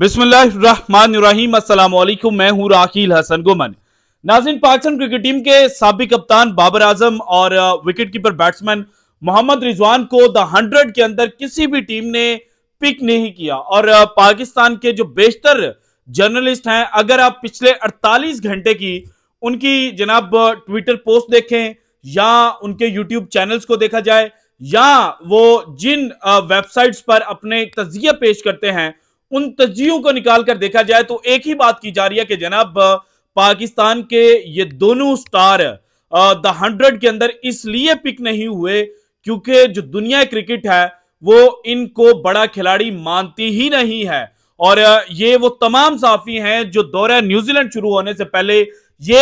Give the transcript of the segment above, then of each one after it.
बिस्मिल्लाहिर्रहमानिर्रहीम अस्सलाम मैं हूं राकील हसन गुमन नाजिन पाकिस्तान क्रिकेट टीम के सबक कप्तान बाबर आजम और wicket keeper batsman Mohammad Rizwan को द हंड्रेड के अंदर किसी भी टीम ने पिक नहीं किया और पाकिस्तान के जो बेशतर जर्नलिस्ट हैं अगर आप पिछले 48 घंटे की उनकी जनाब ट्विटर पोस्ट देखें या उनके यूट्यूब चैनल्स को देखा जाए या वो जिन वेबसाइट्स पर अपने तजिया पेश करते हैं उन तजियों को निकालकर देखा जाए तो एक ही बात की जा रही है कि जनाब पाकिस्तान के ये दोनों स्टार द हंड्रेड के अंदर इसलिए पिक नहीं हुए क्योंकि जो दुनिया क्रिकेट है वो इनको बड़ा खिलाड़ी मानती ही नहीं है और ये वो तमाम साफी हैं जो दौरा न्यूजीलैंड शुरू होने से पहले ये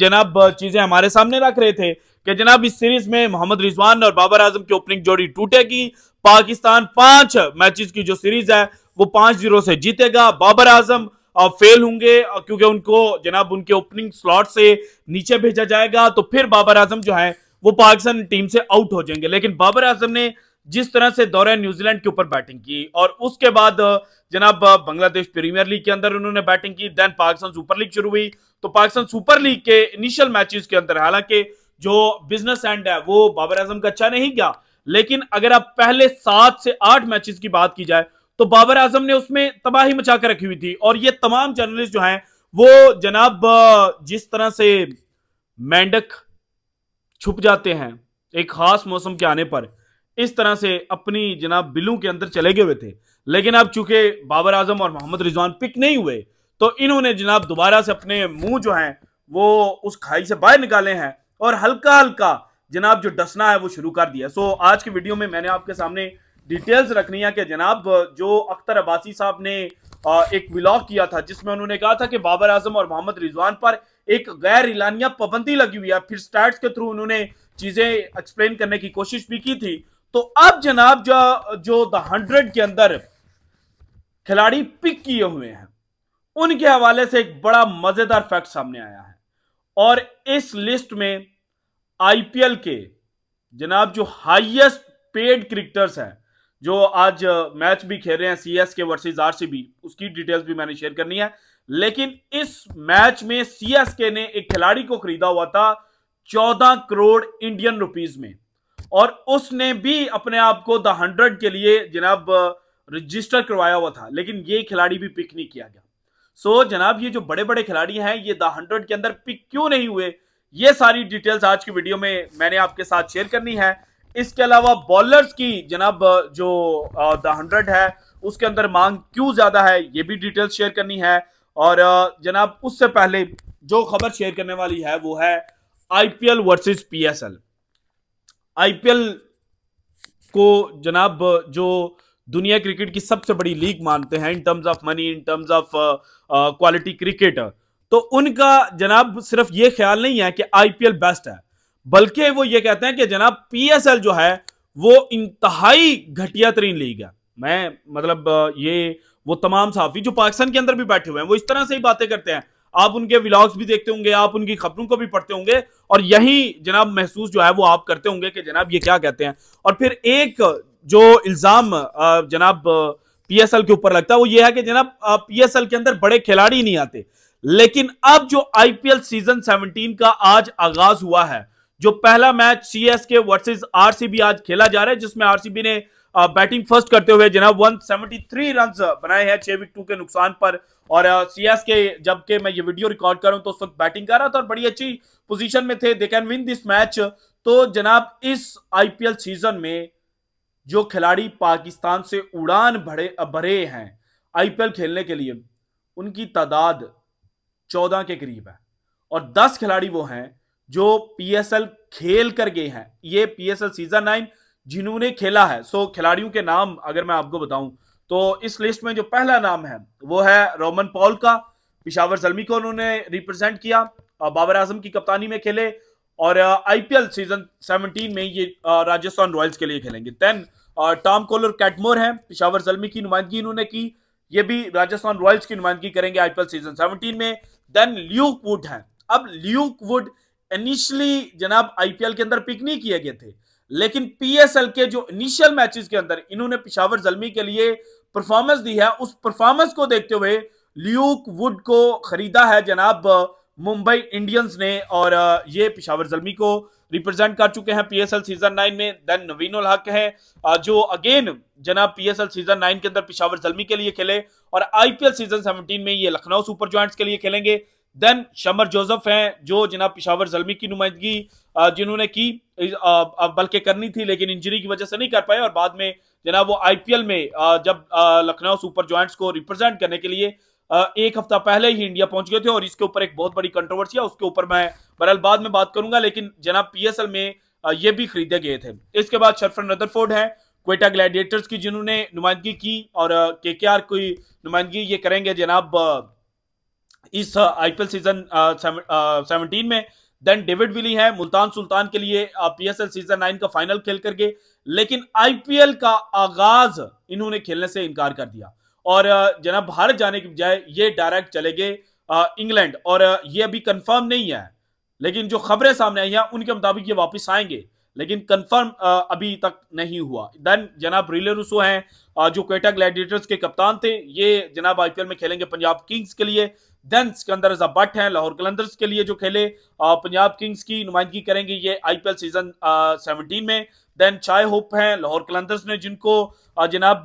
जनाब चीजें हमारे सामने रख रहे थे कि जनाब इस सीरीज में मोहम्मद रिजवान और बाबर आजम की ओपनिंग जोड़ी टूटेगी पाकिस्तान पांच मैचेस की जो सीरीज है वो पांच जीरो से जीतेगा बाबर आजम फेल होंगे क्योंकि उनको जनाब उनके ओपनिंग स्लॉट से नीचे भेजा जाएगा तो फिर बाबर आजम जो है वो पाकिस्तान टीम से आउट हो जाएंगे लेकिन बाबर आजम ने जिस तरह से दौरे न्यूजीलैंड के ऊपर बैटिंग की और उसके बाद जनाब बांग्लादेश प्रीमियर लीग के अंदर उन्होंने बैटिंग की देन पाकिस्तान सुपर लीग शुरू हुई तो पाकिस्तान सुपर लीग के इनिशियल मैचेस के अंदर हालांकि जो बिजनेस एंड है वो बाबर आजम का अच्छा नहीं गया लेकिन अगर आप पहले सात से आठ मैचेस की बात की जाए तो बाबर आजम ने उसमें तबाही मचा कर रखी हुई थी और ये तमाम जर्नलिस्ट जो हैं वो जनाब जिस तरह से मेंढक छुप जाते हैं एक खास मौसम के आने पर इस तरह से अपनी जनाब बिलू के अंदर चले गए हुए थे लेकिन अब चूंकि बाबर आजम और मोहम्मद रिजवान पिक नहीं हुए तो इन्होंने जनाब दोबारा से अपने मुंह जो हैं वो उस खाई से बाहर निकाले हैं और हल्का हल्का जनाब जो डसना है वो शुरू कर दिया सो आज की वीडियो में मैंने आपके सामने डिटेल्स रखनी है कि जनाब जो अख्तर अब्बासी साहब ने एक व्लॉग किया था जिसमें उन्होंने कहा था कि बाबर आजम और मोहम्मद रिजवान पर एक गैर इलानिया पाबंदी लगी हुई है फिर स्टैट्स के थ्रू उन्होंने चीजें एक्सप्लेन करने की कोशिश भी की थी तो अब जनाब जो जो द हंड्रेड के अंदर खिलाड़ी पिक किए हुए हैं उनके हवाले से एक बड़ा मजेदार फैक्ट सामने आया है और इस लिस्ट में आईपीएल के जनाब जो हाइएस्ट पेड क्रिकेटर्स हैं जो आज मैच भी खेल रहे हैं C S K versus R C B उसकी डिटेल्स भी मैंने शेयर करनी है लेकिन इस मैच में सी एस के ने एक खिलाड़ी को खरीदा हुआ था चौदह करोड़ इंडियन रुपीज में और उसने भी अपने आप को द हंड्रेड के लिए जनाब रजिस्टर करवाया हुआ था लेकिन ये खिलाड़ी भी पिक नहीं किया गया सो so, जनाब ये जो बड़े बड़े खिलाड़ी हैं ये द हंड्रेड के अंदर पिक क्यों नहीं हुए ये सारी डिटेल्स आज की वीडियो में मैंने आपके साथ शेयर करनी है इसके अलावा बॉलर्स की जनाब जो द हंड्रेड है उसके अंदर मांग क्यों ज्यादा है ये भी डिटेल्स शेयर करनी है और जनाब उससे पहले जो खबर शेयर करने वाली है वो है आईपीएल वर्सेस पीएसएल आईपीएल को जनाब जो दुनिया क्रिकेट की सबसे बड़ी लीग मानते हैं in terms of money in terms of quality cricket तो उनका जनाब सिर्फ ये ख्याल नहीं है कि आईपीएल बेस्ट है बल्कि वो ये कहते हैं कि जनाब पीएसएल जो है वो इंतहाई घटिया तरीन लीग है मैं मतलब ये वो तमाम साफी जो पाकिस्तान के अंदर भी बैठे हुए हैं वो इस तरह से ही बातें करते हैं आप उनके व्लॉग्स भी देखते होंगे आप उनकी खबरों को भी पढ़ते होंगे और यही जनाब महसूस जो है वो आप करते होंगे कि जनाब ये क्या कहते हैं और फिर एक जो इल्ज़ाम जनाब पीएसएल के ऊपर लगता है वो ये है कि जनाब पीएसएल के अंदर बड़े खिलाड़ी नहीं आते लेकिन अब जो आईपीएल सीजन 17 का आज आगाज हुआ है जो पहला match C S K versus RCB आज खेला जा रहा है जिसमें आरसीबी ने बैटिंग फर्स्ट करते हुए जनाब 173 रन बनाए हैं छह विकेट के नुकसान पर और सी एस के जबकि मैं ये वीडियो रिकॉर्ड कर रहा हूं तो उस वक्त बैटिंग कर रहा था और बड़ी अच्छी पोजीशन में थे they can win this match तो जनाब इस आईपीएल सीजन में जो खिलाड़ी पाकिस्तान से उड़ान भरे भरे हैं आईपीएल खेलने के लिए उनकी तादाद चौदह के करीब है और दस खिलाड़ी वो हैं जो पीएसएल खेल कर गए हैं ये पीएसएल सीजन नाइन जिन्होंने खेला है सो खिलाड़ियों के नाम अगर मैं आपको बताऊं तो इस लिस्ट में जो पहला नाम है वो है रोमन पॉल का पिशावर जलमी को उन्होंने रिप्रेजेंट किया बाबर आजम की कप्तानी में खेले और आईपीएल सीजन 17 में ये uh, राजस्थान रॉयल्स के लिए खेलेंगे देन टॉम कोलर कैटमोर है पिशावर जलमी की नुमाइंदगी उन्होंने की ये भी राजस्थान रॉयल्स की नुमाइंदगी करेंगे आईपीएल सीजन सेवनटीन में देन ल्यूक वुड है अब ल्यूक वुड इनिशियली जनाब आईपीएल के अंदर पिक नहीं किए गए थे लेकिन पीएसएल के जो इनिशियल मैचेस के अंदर इन्होंने पिशावर जलमी के लिए परफॉर्मेंस दी है उस परफॉर्मेंस को देखते हुए ल्यूक वुड को खरीदा है जनाब मुंबई इंडियंस ने और ये पिशावर जलमी को रिप्रेजेंट कर चुके हैं पीएसएल सीजन नाइन में देन नवीन उल हक है जो अगेन जनाब पीएसएल सीजन नाइन के अंदर पिशावर जलमी के लिए खेले और आईपीएल सीजन सेवनटीन में ये लखनऊ सुपर ज्वाइंट्स के लिए खेलेंगे देन शमर जोसेफ हैं जो जनाब पिशावर जलमी की नुमाइंदगी जिन्होंने की बल्कि करनी थी लेकिन इंजरी की वजह से नहीं कर पाए और बाद में जनाब वो आईपीएल में जब लखनऊ सुपर ज्वाइंट्स को रिप्रेजेंट करने के लिए एक हफ्ता पहले ही इंडिया पहुंच गए थे और इसके ऊपर एक बहुत बड़ी कंट्रोवर्सी है उसके ऊपर मैं बरहल बाद में बात करूंगा लेकिन जनाब पीएसएल में ये भी खरीदे गए थे इसके बाद शरफन रदरफोर्ड है क्वेटा ग्लैडिएटर्स की जिन्होंने नुमाइंदगी की और के कोई नुमाइंदगी ये करेंगे जनाब इस आईपीएल सीजन सेवनटीन में देन डेविड विली है मुल्तान सुल्तान के लिए पीएसएल सीजन नाइन का फाइनल खेल करके लेकिन आईपीएल का आगाज इन्होंने खेलने से इनकार कर दिया और जनाब भारत जाने के बजाय ये डायरेक्ट चले गए इंग्लैंड और ये अभी कंफर्म नहीं है लेकिन जो खबरें सामने आई हैं उनके मुताबिक ये वापस आएंगे लेकिन कंफर्म अभी तक नहीं हुआ देन जनाब रिले रूसो हैं जो क्वेटा ग्लैडिएटर्स के कप्तान थे ये जनाब आईपीएल में खेलेंगे पंजाब किंग्स के लिए देन सिकंदर बट हैं लाहौर कलंदर्स के लिए जो खेले पंजाब किंग्स की नुमाइंदगी करेंगे ये आईपीएल सीजन सेवनटीन में देन चाय होप हैं लाहौर कलंदर्स ने जिनको जनाब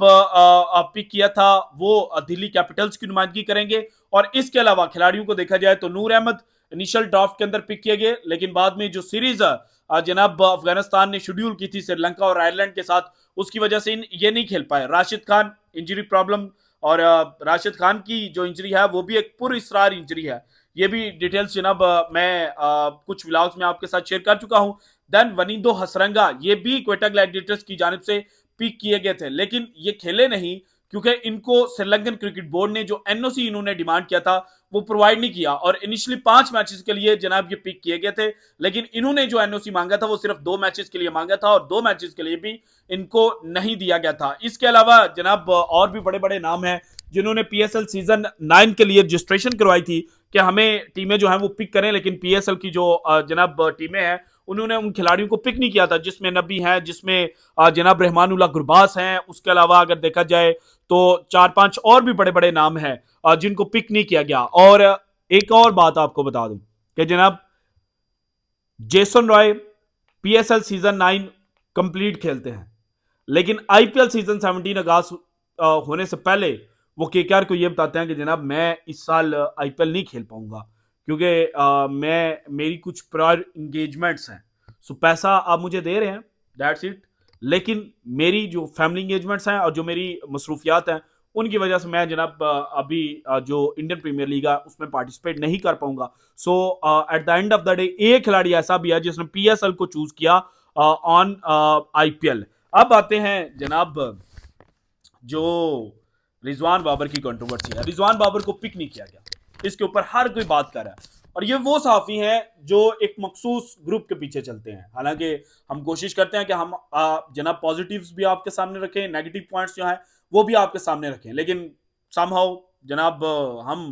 पिक किया था वो दिल्ली कैपिटल्स की नुमाइंदगी करेंगे और इसके अलावा खिलाड़ियों को देखा जाए तो नूर अहमद इनिशियल ड्राफ्ट के अंदर पिक किए गए लेकिन बाद में जो सीरीज जनाब अफगानिस्तान ने शेड्यूल की थी श्रीलंका और आयरलैंड के साथ उसकी वजह से ये नहीं खेल पाए राशिद खान इंजरी प्रॉब्लम और राशिद खान की जो इंजरी है वो भी एक इसरार इंजरी है ये भी डिटेल्स जनाब मैं आ, कुछ ब्लॉग्स में आपके साथ शेयर कर चुका हूँ देन वनिंदो हसरंगा ये भी क्वेटा ग्लैडिएटर्स की जानब से पिक किए गए थे लेकिन ये खेले नहीं क्योंकि इनको श्रीलंकन क्रिकेट बोर्ड ने जो एनओसी इन्होंने डिमांड किया था वो प्रोवाइड नहीं किया और इनिशियली पांच मैचेस के लिए जनाब ये पिक किए गए थे लेकिन इन्होंने जो एनओसी मांगा था वो सिर्फ दो मैचेस के लिए मांगा था और दो मैचेस के लिए भी इनको नहीं दिया गया था इसके अलावा जनाब और भी बड़े बड़े नाम हैं जिन्होंने पीएसएल सीजन नाइन के लिए रजिस्ट्रेशन करवाई थी कि हमें टीमें जो है वो पिक करें लेकिन पीएसएल की जो जनाब टीमें हैं उन्होंने उन खिलाड़ियों को पिक नहीं किया था जिसमें नबी हैं जिसमें जनाब रहमानुल्ला गुरबास हैं उसके अलावा अगर देखा जाए तो चार पांच और भी बड़े बड़े नाम हैं जिनको पिक नहीं किया गया और एक और बात आपको बता दूं कि जनाब Jason Roy PSL season nine complete खेलते हैं लेकिन आईपीएल सीजन सेवनटीन आगाज होने से पहले वो केकेआर को ये बताते हैं कि जनाब मैं इस साल आईपीएल नहीं खेल पाऊंगा क्योंकि मैं मेरी कुछ प्रायर इंगेजमेंट्स हैं सो पैसा आप मुझे दे रहे हैं दैट्स इट लेकिन मेरी जो फैमिली इंगेजमेंट्स हैं और जो मेरी मसरूफियात हैं उनकी वजह से मैं जनाब अभी जो इंडियन प्रीमियर लीग है उसमें पार्टिसिपेट नहीं कर पाऊंगा so at the end of the day एक खिलाड़ी ऐसा भी है जिसने पीएसएल को चूज किया ऑन आईपीएल अब आते हैं जनाब जो रिजवान बाबर की कंट्रोवर्सी है रिजवान बाबर को पिक नहीं किया गया इसके ऊपर हर कोई बात कर रहा है और ये वो सहाफ़ी हैं जो एक मखसूस ग्रुप के पीछे चलते हैं हालांकि हम कोशिश करते हैं कि हम जनाब पॉजिटिव्स भी आपके सामने रखें नेगेटिव पॉइंट्स जो हैं वो भी आपके सामने रखें लेकिन समहाउ जनाब हम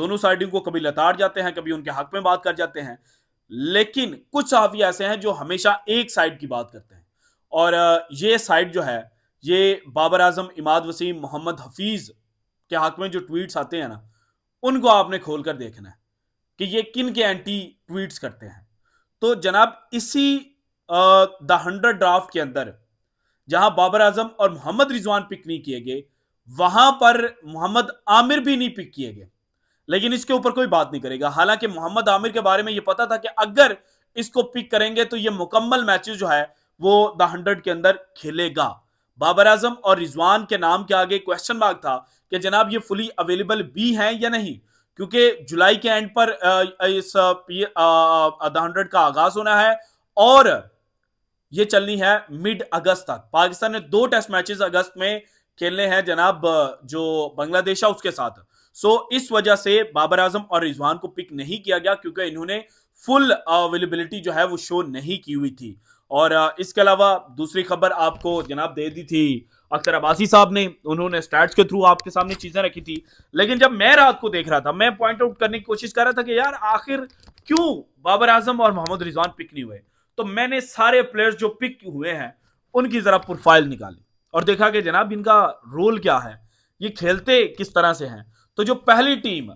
दोनों साइडों को कभी लताड़ जाते हैं कभी उनके हक में बात कर जाते हैं लेकिन कुछ सहाफ़ी ऐसे हैं जो हमेशा एक साइड की बात करते हैं और ये साइड जो है ये बाबर आजम इमाद वसीम मोहम्मद हफीज़ के हक में जो ट्वीट्स आते हैं ना उनको आपने खोल कर देखना है कि ये किन के एंटी ट्वीट्स करते हैं तो जनाब इसी द हंड्रेड ड्राफ्ट के अंदर जहां बाबर आजम और मोहम्मद रिजवान पिक नहीं किए गए वहां पर मोहम्मद आमिर भी नहीं पिक किए गए लेकिन इसके ऊपर कोई बात नहीं करेगा हालांकि मोहम्मद आमिर के बारे में यह पता था कि अगर इसको पिक करेंगे तो यह मुकम्मल मैचेस जो है वो द हंड्रेड के अंदर खेलेगा बाबर आजम और रिजवान के नाम के आगे क्वेश्चन मार्क था कि जनाब ये फुली अवेलेबल भी हैं या नहीं क्योंकि जुलाई के एंड पर इस द हंड्रेड का आगाज होना है और ये चलनी है मिड अगस्त तक पाकिस्तान ने दो टेस्ट मैचेस अगस्त में खेलने हैं जनाब जो बांग्लादेश है उसके साथ सो इस वजह से बाबर आजम और रिजवान को पिक नहीं किया गया क्योंकि इन्होंने फुल अवेलेबिलिटी जो है वो शो नहीं की हुई थी और इसके अलावा दूसरी खबर आपको जनाब दे दी थी अख्तर अब्बासी साहब ने उन्होंने स्टैट्स के थ्रू आपके सामने चीजें रखी थी लेकिन जब मैं रात को देख रहा था मैं पॉइंट आउट करने की कोशिश कर रहा था कि यार आखिर क्यों बाबर आजम और मोहम्मद रिजवान पिक नहीं हुए तो मैंने सारे प्लेयर्स जो पिक हुए हैं उनकी जरा प्रोफाइल निकाली और देखा कि जनाब इनका रोल क्या है ये खेलते किस तरह से हैं तो जो पहली टीम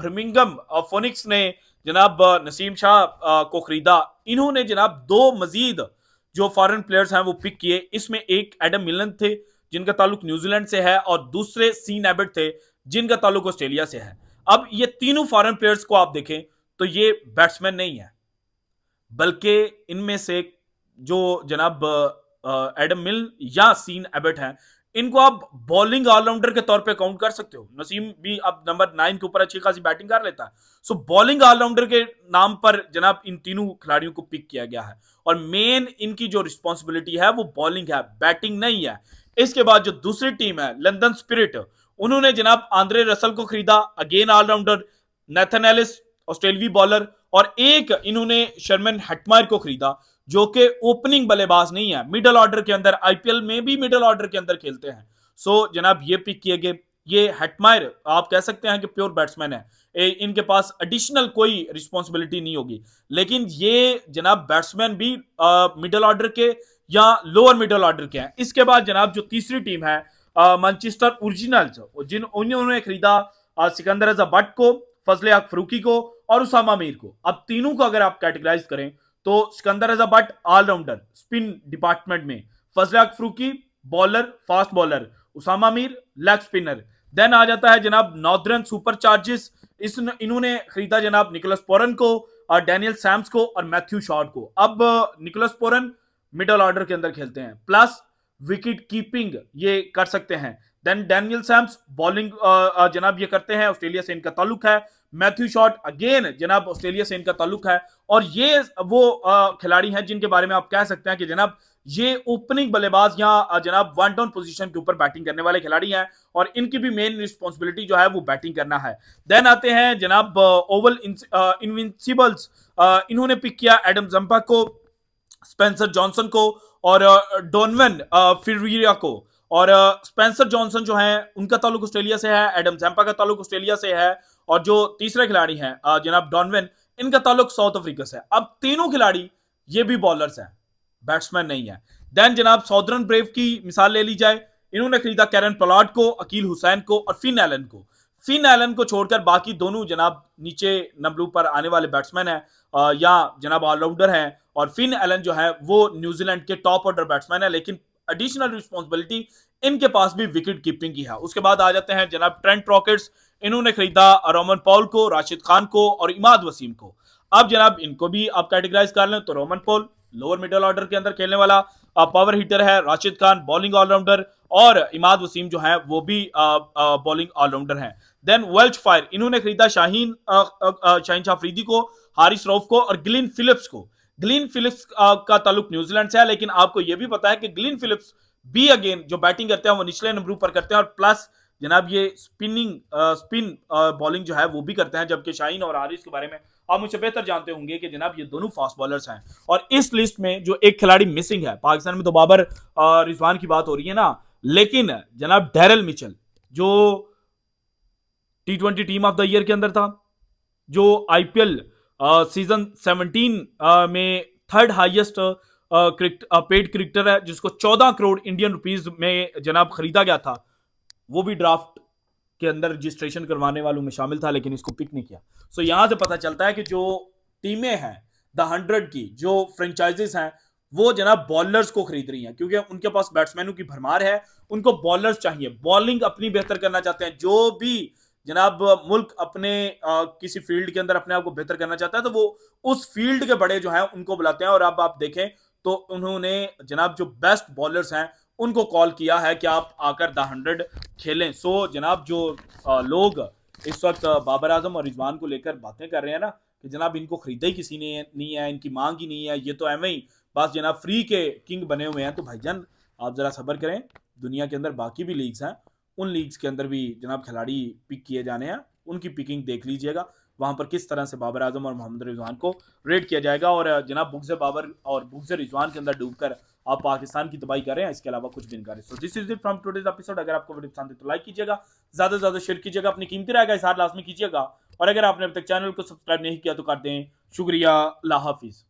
ब्रमिंगम फोनिक्स ने जनाब नसीम शाह को खरीदा इन्होंने जनाब दो मजीद जो फॉरेन प्लेयर्स हैं वो पिक किए इसमें एक एडम मिलन थे जिनका ताल्लुक न्यूजीलैंड से है और दूसरे सीन एबिट थे जिनका ताल्लुक ऑस्ट्रेलिया से है अब ये तीनों फॉरेन प्लेयर्स को आप देखें तो ये बैट्समैन नहीं है बल्कि इनमें से जो जनाब एडम मिल या सीन एबिट हैं इनको आप बॉलिंग ऑलराउंडर के तौर पे काउंट कर सकते हो नसीम भी अब नंबर नाइन के ऊपर अच्छी खासी बैटिंग कर लेता है सो बॉलिंग ऑलराउंडर के नाम पर जनाब इन तीनों खिलाड़ियों को पिक किया गया है और मेन इनकी जो रिस्पॉन्सिबिलिटी है वो बॉलिंग है बैटिंग नहीं है इसके बाद जो दूसरी टीम है लंदन स्पिरिट उन्होंने जनाब आंद्रे रसल को खरीदा अगेन ऑलराउंडर नेथन एलिस ऑस्ट्रेलवी बॉलर और एक इन्होंने शर्मन हटमायर को खरीदा जो कि ओपनिंग बल्लेबाज नहीं है मिडल ऑर्डर के अंदर आईपीएल में भी मिडल ऑर्डर के अंदर खेलते हैं सो जनाब ये पिक किए गए ये हेटमायर आप कह सकते हैं कि प्योर बैट्समैन है ए, इनके पास एडिशनल कोई रिस्पॉन्सिबिलिटी नहीं होगी लेकिन ये जनाब बैट्समैन भी मिडल ऑर्डर के या लोअर मिडल ऑर्डर के हैं इसके बाद जनाब जो तीसरी टीम है मैनचेस्टर ओरिजिनल जिन उन्होंने खरीदा सिकंदर अजा भट्ट को फजले अक फरूकी को और उसामा मीर को अब तीनों को अगर आप कैटेगराइज करें तो Sikandar as a bat all rounder spin department में Fazal Farooqi bowler fast bowler Usama Mir leg spinner then आ जाता है जनाब नॉर्दर्न सुपर चार्जेस इस इन्होंने खरीदा जनाब निकोलस पोरन को और डैनियल सैम्स को और मैथ्यू शॉर्ट को अब निकोलस पोरन मिडल ऑर्डर के अंदर खेलते हैं प्लस विकेट कीपिंग ये कर सकते हैं देन डैनियल सैम्स बॉलिंग जनाब ये करते हैं ऑस्ट्रेलिया से इनका ताल्लुक है मैथ्यू शॉट अगेन जनाब ऑस्ट्रेलिया से इनका ताल्लुक है और ये वो खिलाड़ी हैं जिनके बारे में आप कह सकते हैं कि जनाब ये ओपनिंग बल्लेबाज या जनाब वन डाउन पोजीशन के ऊपर बैटिंग करने वाले खिलाड़ी हैं और इनकी भी मेन रिस्पॉन्सिबिलिटी जो है वो बैटिंग करना है देन आते हैं जनाब ओवल इनविंसिबल्स इन्होंने पिक किया एडम जम्पा को स्पेंसर जॉनसन को और डोनवन फिरिया को और स्पेंसर जॉनसन जो है उनका ताल्लुक ऑस्ट्रेलिया से है एडम जम्पा का ताल्लुक ऑस्ट्रेलिया से है और जो तीसरे खिलाड़ी हैं जनाब डॉनविन इनका ताल्लुक साउथ अफ्रीका से अब तीनों खिलाड़ी ये भी बॉलर्स हैं बैट्समैन नहीं है देन जनाब सौदरन ब्रेव की मिसाल ले ली जाए इन्होंने खरीदा कैरन पलाट को अकील हुसैन को और फिन एलन को फिन एलन को छोड़कर बाकी दोनों जनाब नीचे नंबरू पर आने वाले बैट्समैन हैं या जनाब ऑलराउंडर हैं और फिन एलन जो है वो न्यूजीलैंड के टॉप ऑर्डर बैट्समैन है लेकिन एडिशनल रिस्पॉन्सिबिलिटी इनके पास भी विकेट कीपिंग की है उसके बाद आ जाते हैं जनाब ट्रेंट रॉकेट्स इन्होंने खरीदा रोमन पॉल को राशिद खान को और इमाद वसीम को अब जनाब इनको भी आप कैटेगराइज कर लें तो Rovman Powell lower middle order के अंदर खेलने वाला पावर हीटर है राशिद खान बॉलिंग ऑलराउंडर और इमाद वसीम जो है वो भी बॉलिंग ऑलराउंडर हैं देन वेल्च फायर इन्होंने खरीदा शाहीन शाहीन शाहफरीदी को हारिस रोफ को और ग्लिन फिलिप्स को ग्लिन फिलिप्स का ताल्लुक न्यूजीलैंड से है लेकिन आपको यह भी पता है कि ग्लिन फिलिप्स भी अगेन जो बैटिंग करते हैं वो निचले नंबर पर करते हैं और प्लस जनाब ये स्पिनिंग स्पिन बॉलिंग जो है वो भी करते हैं जबकि शाहीन और आरिस के बारे में आप मुझे बेहतर जानते होंगे कि जनाब ये दोनों फास्ट बॉलर्स हैं और इस लिस्ट में जो एक खिलाड़ी मिसिंग है पाकिस्तान में तो बाबर रिजवान की बात हो रही है ना लेकिन जनाब डेरल मिचल जो T twenty team of the year के अंदर था जो आईपीएल सीजन 17 में थर्ड हाईएस्ट पेड क्रिकेटर है जिसको 14 करोड़ इंडियन रुपीस में जनाब खरीदा गया था वो भी ड्राफ्ट के अंदर रजिस्ट्रेशन करवाने वालों में शामिल था लेकिन इसको पिक नहीं किया सो so, यहां से पता चलता है कि जो टीमें हैं द हंड्रेड की जो फ्रेंचाइजीज हैं वो जनाब बॉलर्स को खरीद रही हैं क्योंकि उनके पास बैट्समैनों की भरमार है उनको बॉलर्स चाहिए बॉलिंग अपनी बेहतर करना चाहते हैं जो भी जनाब मुल्क अपने आ, किसी फील्ड के अंदर अपने आप को बेहतर करना चाहता है तो वो उस फील्ड के बड़े जो हैं उनको बुलाते हैं और अब आप देखें तो उन्होंने जनाब जो बेस्ट बॉलर्स हैं उनको कॉल किया है कि आप आकर द हंड्रेड खेलें सो so, जनाब जो आ, लोग इस वक्त बाबर आजम और रिजवान को लेकर बातें कर रहे हैं ना कि जनाब इनको खरीदा ही किसी ने नहीं है इनकी मांग ही नहीं है ये तो एवं ही बस जनाब फ्री के किंग बने हुए हैं तो भाईजान आप ज़रा सब्र करें दुनिया के अंदर बाकी भी लीग्स हैं उन लीग्स के अंदर भी जनाब खिलाड़ी पिक किए जाने हैं उनकी पिकिंग देख लीजिएगा वहाँ पर किस तरह से बाबर आजम और मोहम्मद रिजवान को रेड किया जाएगा और जनाब बुग्ज बाबर और बुग्ज रिजवान के अंदर डूबकर आप पाकिस्तान की तबाही कर रहे हैं इसके अलावा कुछ भी नहीं कर रहे so this is it from today's episode अगर आपको वीडियो पसंद है तो लाइक कीजिएगा ज़्यादा से ज़्यादा शेयर कीजिएगा अपनी कीमती रहेगा का इशार लास्ट में कीजिएगा और अगर आपने अब तक चैनल को सब्सक्राइब नहीं किया तो कर दें शुक्रिया अल्लाह हाफिज़